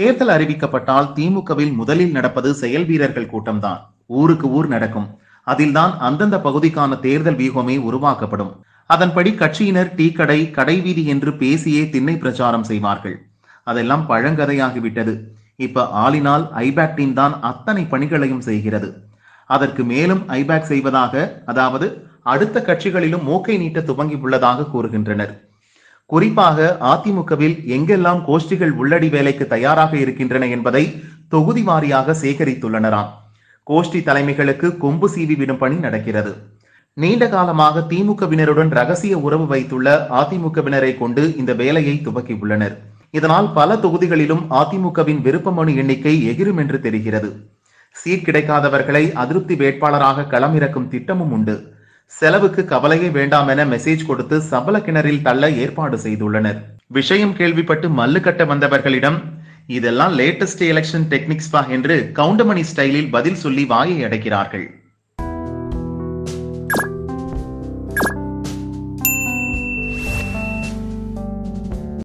தேர்தல் அறிவிக்கப்பட்டால் திமுகவில் முதலில் நடப்பது செயல் வீரர்கள் கூட்டம்தான் ஊருக்கு ஊர் நடக்கும் அதில்தான் அந்தந்த பகுதிக்கான தேர்தல் வியூகமே உருவாக்கப்படும் அதன்படி கட்சியினர் டீ கடை கடைவீதி என்று பேசியே திண்ணை பிரச்சாரம் செய்வார்கள் அதெல்லாம் பழங்கதையாகிவிட்டது இப்ப ஆளினால் ஐபேக் டீம் தான் அத்தனை பணிகளையும் செய்கிறது அதற்கு மேலும் ஐபேக் செய்வதாக அதாவது அடுத்த கட்சிகளிலும் மூக்கை நீட்ட துவங்கி உள்ளதாக கூறுகின்றனர் குறிப்பாக அதிமுகவில் எங்கெல்லாம் கோஷ்டிகள் உள்ளடி வேலைக்கு தயாராக இருக்கின்றன என்பதை தொகுதி வாரியாக சேகரித்துள்ளனராம் கோஷ்டி தலைமைகளுக்கு கொம்பு சீவி விடும் பணி நடக்கிறது நீண்ட காலமாக திமுகவினருடன் ரகசிய உறவு வைத்துள்ள அதிமுகவினரை கொண்டு இந்த வேலையை துவக்கியுள்ளனர் இதனால் பல தொகுதிகளிலும் அதிமுகவின் விருப்ப மனு எண்ணிக்கை எகிரும் என்று தெரிகிறது சீட் கிடைக்காதவர்களை அதிருப்தி வேட்பாளராக களமிறக்கும் திட்டமும் உண்டு செலவுக்கு கவலையே வேண்டாம் என மெசேஜ் கொடுத்து சபல கிணறில் தள்ள ஏற்பாடு செய்துள்ளனர் விஷயம் கேள்விப்பட்டு மல்லு கட்ட வந்தவர்களிடம் இதெல்லாம் லேட்டஸ்ட் எலெக்ஷன் பா என்று கவுண்டமணி ஸ்டைலில் பதில் சொல்லி வாயை அடைக்கிறார்கள்